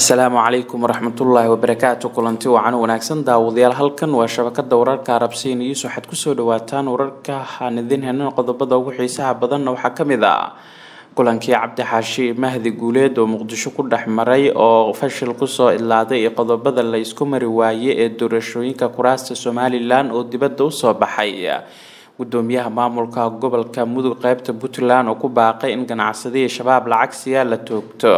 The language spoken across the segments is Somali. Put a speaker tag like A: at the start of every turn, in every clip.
A: asalaamu calaykum waraxmatullaahi wabarakaatu kulanti wacan wanaagsan daawadayaal halkan waa shabakada wararka arabsiin iyo waxaad kusoo dhawaataan wararka waxaan idin henan qodobada ugu xiisaha badanna waxaa ka mid ah kulankii cabdi mahdi guuleed oo muqdisho ku dhex maray oo fashil kusoo idlaaday iyo qodobada la isku mari waaye ee doorashooyinka kuraasta somalilan oo dibadda usoo baxay gudoomiyaha maamulka gobolka mudug qeybta puntland oo ku baaqay in ganacsadiya shabaab lacagsiya la toogto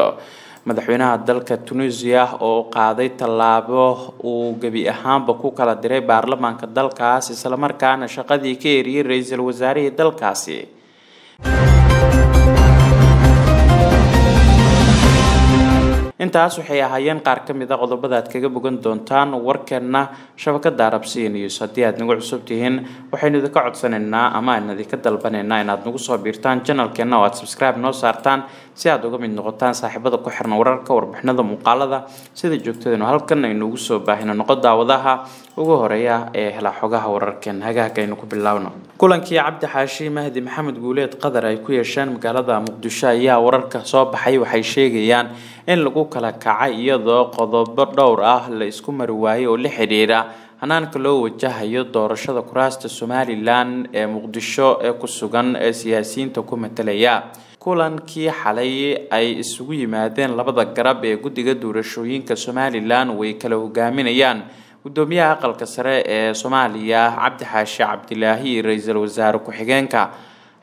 A: madaxweynaha dalka tunisia oo qaaday tallaabo uu gebi ahaanba ku kala diray baarlamaanka dalkaas islamarkaana shaqadii ka eriyey ra-iisul wasaarihii dalkaasi intaas waxay ahaayeen qaar ka mid a ah qodobada aad kaga bogan doontaan warkeenna shabakada arabsiinius haddii aad nagu cusub tihiin waxaynu idinka codsanaynaa ama aan idinka dalbanaynaa inaad nagu soo biirtaan janalkeenna oo aad sabscribe noo saartaan si aad uga mid noqotaan saaxiibada ku xirna wararka warbixinada muuqaalada sida joogtadanu halkan aynuugu soo baahino noqo daawadaha ugu horeeya ee hela xogaha wararkeen hagaagaynu ku bilaawno kulankii cabdi xaashi mahdi maxamed guuleed qadar ay ku yeesheen magaalada muqdisho ayaa wararka soo baxay waxay sheegayaan in lagu kala kacay iyadoo qodobo dhowr ah la isku mari waayey oo la xidhiidha hanaanka loo wajahayo doorashada kuraasta somalilan ee muqdisho ee ku sugan ee siyaasiyiinta ku matalaya kulankii xalay ay isugu yimaadeen labada garab ee guddiga doorashooyinka somalilan way kala hogaaminayaan gudoomiyaha aqalka sare ee soomaaliya cabdi xaashi cabdilaahi iyo ra-iisul wasaare ku-xigeenka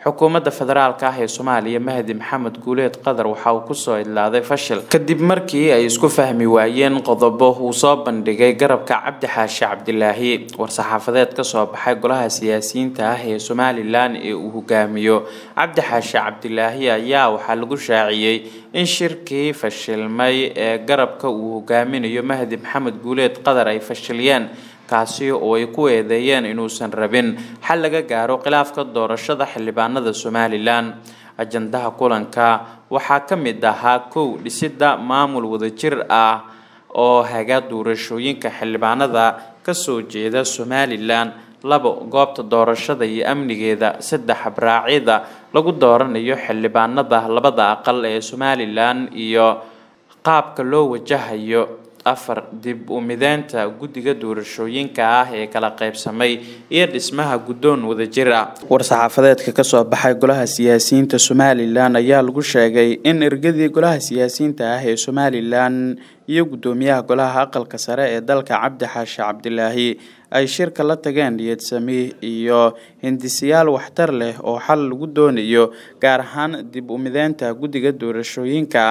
A: حكومة فدرال كاهي سومالي مهدي محمد قوليت قدر وحاو كسو إلا ذي فشل كدب مركي أي فهمي وايين قضبوه وصابن ديجي قرب كعبد حاشي عبد اللهي ورسحة فذات كسو بحاي قولها سياسيين تاهي سومالي لان إي وقاميو عبد حاشي عبد اللهي يا وحالقو شاعيي إن شركي فشل ماي قرب كو وقامين يو مهدي محمد قوليت قدر أي فشليان kaasi oo ay ku eedeeyeen inuusan rabin xal laga gaaro khilaafka doorashada xildhibaanada somalilan ajendaha kulanka waxaa ka mid ahaa kow dhisidda maamul wadajir ah oo haga doorashooyinka xildhibaanada kasoo jeeda somalilan labo goobta doorashada iyo amnigeeda saddex habraacyada lagu dooranayo xildhibaanada labada aqal ee somalilan iyo qaabka loo wajahayo afar dib u mideenta guddiga doorashooyinka ah ee kala qaybsamay iyo dhismaha guddoon wadajir ah war-saxaafadeedka kasoo baxay golaha siyaasiyiinta somalilan ayaa lagu sheegay in ergadii golaha siyaasiyiinta ah ee somalilan iyo guddoomiyaha golaha aqalka sare ee dalka cabdi xaashi cabdilaahi ay shirka la tageen niyad-sami iyo hindisayaal waxtar leh oo xal lagu doonayo gaar ahaan dib u mideenta guddiga doorashooyinka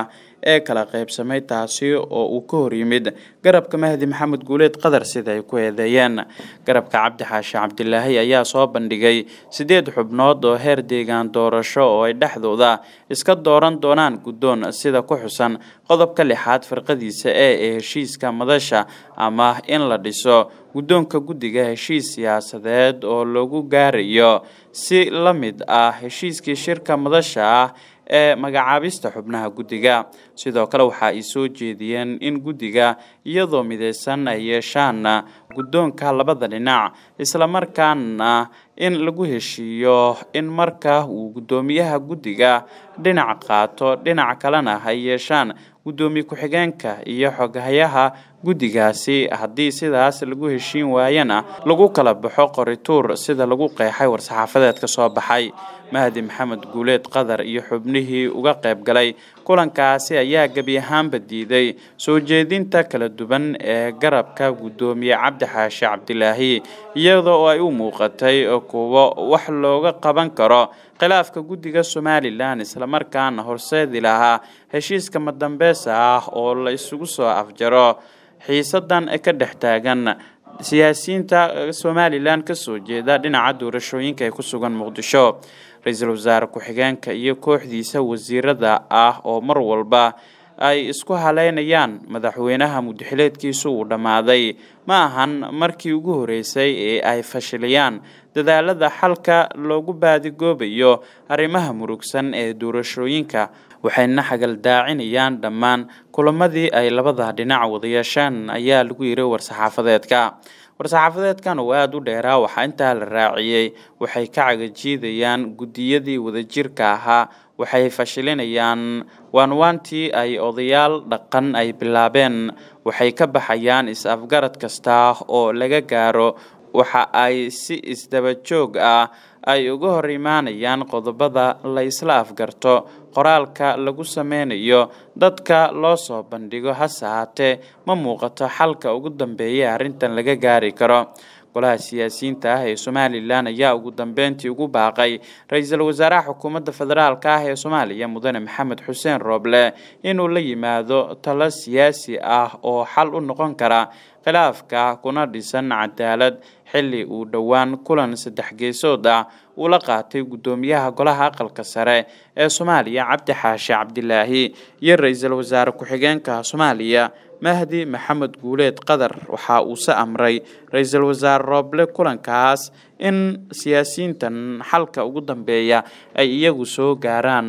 A: ee kala qaybsamay taasi oo uu ka hor yimid garabka mahdi maxamed guuleed qatar sida ay ku eedeeyeen garabka cabdi xaashi cabdilaahi ayaa soo bandhigay siddeed xubnood oo heer deegaan doorasho oo ay dhexdooda iska dooran doonaan guddoon sida ku xusan qodobka lixaad firqadiisa ee ee heshiiska madasha ama in la dhiso guddoonka guddiga heshiis siyaasadeed oo lagu gaarayo si la mid ah heshiiskii shirka madasha ah ee magacaabista xubnaha guddiga sidoo kale waxa ay soo jeediyeen in guddiga iyadoo midaysan ay yeeshaan guddoonka labada dhinac islamarkaana in lagu heshiiyo in marka uu guddoomiyaha guddiga dhinac qaato dhinac kalena ay yeeshaan guddoomiye ku-xigeenka iyo xoghayaha guddigaasi haddii sidaas lagu heshiin waayana lagu kala baxo qorituur sida lagu qeexay war saxaafadeedka soo baxay mahdi maxamed guuleed qatar iyo xubnihii uga qayb galay kulankaasi ayaa gebi ahaanba diiday soo jeedinta kala duwan ee garabka guddoomiye cabdi xaashi cabdilaahi iyada oo ay u muuqatay kuwo wax looga qaban karo khilaafka guddiga somalilan islamarkaana horseedi lahaa heshiiska madambeesa ah oo la isugu soo afjaro xiisadan ka dhex taagan siyaasiyiinta somalilan ka soo jeeda dhinaca doorashooyinka ee ku sugan muqdisho ra-iisul wasaare ku-xigeenka iyo kooxdiisa wasiirada ah oo mar walba ay isku haleynayaan madaxweynaha mudaxileedkiisu uu dhammaaday ma ahan markii ugu horreysay ee ay fashiliyaan dadaalada xalka loogu baadigoobayo arrimaha murugsan ee doorashooyinka waxayna xagal-daacinayaan dhammaan kulamadii ay labada dhinac wada yeesheen ayaa lagu yiri war-saxaafadeedka war-saxaafadeedkan oo aada u dheeraa waxaa intaa la raaciyey waxay ka cagajiidayaan guddiyadii wadajirka ahaa waxay fashilinayaan waanwaantii ay odayaal dhaqan ay bilaabeen waxay ka baxayaan is-afgarad kasta oo laga gaaro waxa ay si isdaba joog ah ay uga hor imaanayaan qodobada la isla afgarto qoraalka lagu sameynayo dadka loo soo bandhigo hase ahaatee ma muuqato xalka ugu dambeeya arrintan laga gaari karo golaha siyaasiyiinta ah ee somalilan ayaa ugu dambeyntii ugu baaqay ra-iisul wasaaraha xukuumadda federaalk ah ee soomaaliya mudane maxamed xuseen rooble inuu la yimaado talo siyaasi ah oo xal u noqon kara khilaafka kuna dhisan cadaalad xilli uu dhowaan kulan saddex geesood ah uula qaatay guddoomiyaha golaha aqalka sare ee soomaaliya cabdi xaashi cabdilaahi iyo ra-iisul wasaare ku-xigeenka soomaaliya mahdi maxamed guuleed qadar waxa uuse amray ra-iisul wasaare rooble kulankaas in siyaasiyiintan xalka ugu dambeeya ay iyagu soo gaaraan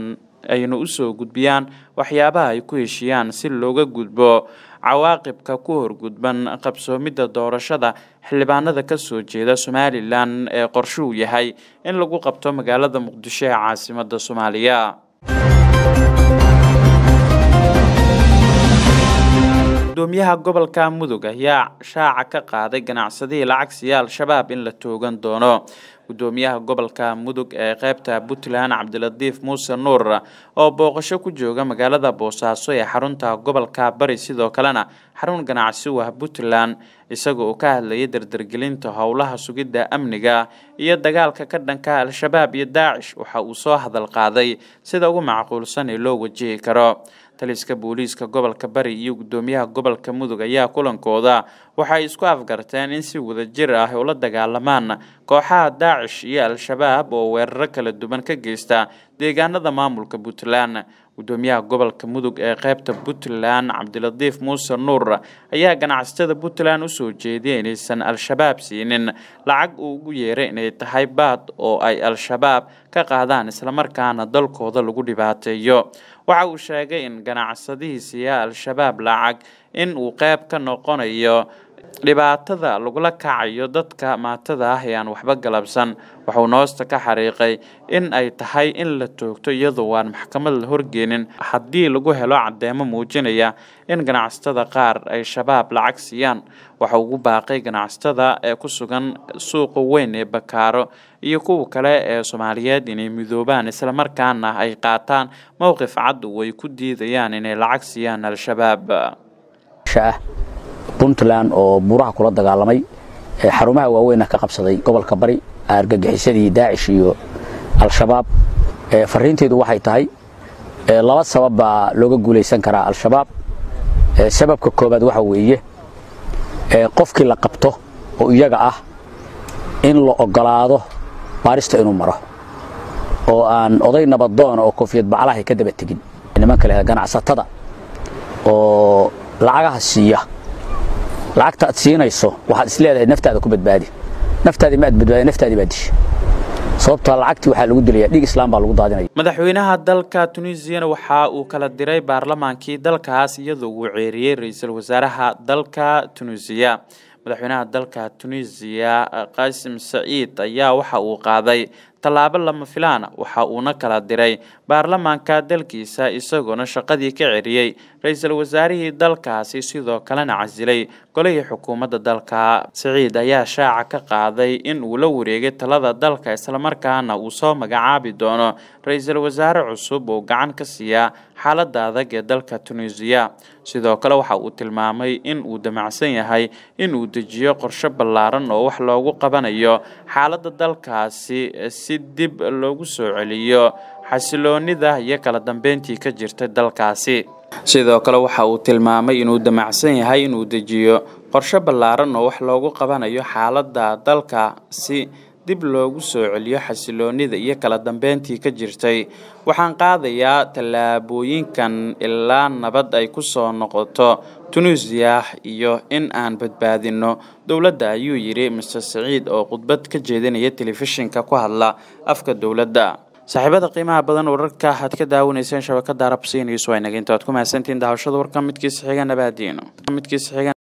A: ayna u soo gudbiyaan waxyaabaha ay ku heshiiyaan si looga gudbo cawaaqibka ku horgudban qabsoomidda doorashada xildhibaanada ka soo jeeda somalilan ee qorshe uu yahay in lagu qabto magaalada muqdisho ee caasimada soomaaliya gudoomiyaha gobolka mudug ayaa shaaca ka qaaday ganacsadihii lacagsiya al-shabaab in la toogan doono gudoomiyaha gobolka mudug ee qaybta puntland cabdilatiif muuse nuur oo booqasho ku jooga magaalada boosaaso ee xarunta gobolka bari sidoo kalena xarun ganacsi u ah puntland isaga oo ka hadlayay dardargelinta howlaha sugidda amniga iyo dagaalka ka dhanka al-shabaab iyo daacish waxa uu soo hadal qaaday sida ugu macquulsan ee loo wajihi karo taliska booliiska gobolka bari iyo gudoomiyaha gobolka mudug ayaa kulankooda waxay isku afgarteen in si wada jir ah ula dagaalamaan kooxaha daacish daacishiyo al-shabaab oo weeraro kala duwan ka geysta deegaanada maamulka puntland gudoomiyaha gobolka mudug ee qaybta puntland cabdilatiif muuse nuur ayaa ganacsatada puntland usoo jeediyay inaysan al-shabaab siinin lacag uu ugu yeeray inay tahay baad oo ay al-shabaab ka qaadaan islamarkaana dalkooda lagu dhibaateeyo waxa uu sheegay in ganacsadihiisiiya al-shabaab lacag in uu qayb ka noqonayo dhibaatada lagula kacayo dadka maatada ah ee aan waxba galabsan wuxuu noosta ka xariiqay in ay tahay in la toogto iyadoo aan maxkamad la horgeenin haddii lagu helo caddeemo muujinaya in ganacsatada qaar ay shabaab lacag siiyaan waxa ugu baaqay ganacsatada ee ku sugan suuqa weyn ee bakaaro iyo kuwa kale ee soomaaliyeed inay midoobaan islamarkaana ay qaataan mowqif cad oo ay ku diidayaan inay lacag siiyaan al-shabaab puntland oo buuraha kula dagaalamay xarumaha waaweyna ka qabsaday gobolka bari argagixisadii daacish iyo al-shabaab fariinteedu waxay tahay laba sabab baa looga guulaysan karaa al-shabaab sababka koobaad waxa weeye qofkii la qabto oo iyaga ah in la ogolaado baarista inuu maro oo aan oday nabadoona oo koofiyad baclahay ka daba tegin niman kale ganacsatada oo lacagaha siiya lacagta aad siinayso waxaad isleedahay naftaada ku badbaadi naftaadii ma badbaadi naftaadii baa dishi sababta lacagtii waxaa lagu dilaya dhig islaam baa lagu daadinaya madaxweynaha dalka tunisiana waxa uu kala diray baarlamaankii dalkaas iyadoo uu ceeriyey ra-iisul wasaaraha dalka tunisiya madaxweynaha dalka tunisiya qaasim saciid ayaa waxa uu qaaday tallaabo lama filaana waxa uuna kala diray baarlamaanka dalkiisa isagoona shaqadii ka celiyey ra-iisul wasaarihii dalkaasi sidoo kalena casilay golihii xukuumadda dalka siciid ayaa shaaca ka qaaday in uu la wareegay talada dalka islamarkaana uu soo magacaabi doono ra-iisul wasaare cusub oo gacan ka siiya xaaladda adag ee dalka tunisiya sidoo kale waxa uu tilmaamay in uu damacsan yahay in uu dejiyo qorsho ballaaran oo wax loogu qabanayo xaaladda dalkaasi si dib loogu soo celiyo xasiloonida iyo kala dambeyntii ka jirtay dalkaasi sidoo kale waxa uu tilmaamay inuu damacsan yahay inuu dejiyo qorsho ballaaran oo wax loogu qabanayo xaaladda dalka si dib loogu soo celiyo xasiloonida iyo kala dambeyntii ka jirtay waxaan qaadayaa tallaabooyinkan ilaa nabad ay ku soo noqoto tunisiya iyo in aan badbaadinno dowladda ayuu yidhi master siciid oo khudbad ka jeedinaya telefishinka ku hadla afka dowladda saaxiibada qiimaha badan wararka waxaad ka daawanayseen shabakada arab siin iyo swainaga inta aad ku mahadsantihiin daawashada warka midkiisa xiga nabaadiino